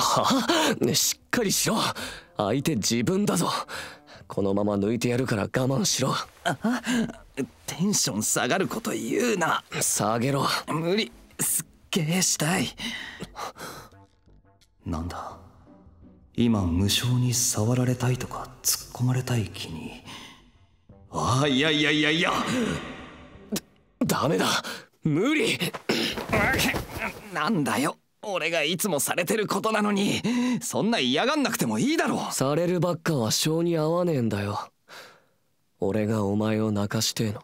はあ、しっかりしろ相手自分だぞこのまま抜いてやるから我慢しろあテンション下がること言うな下げろ無理すっげえしたいなんだ今無性に触られたいとか突っ込まれたい気にああいやいやいやいやダメだ無理なんだよ俺がいつもされてることなのにそんな嫌がんなくてもいいだろされるばっかは性に合わねえんだよ俺がお前を泣かしてえの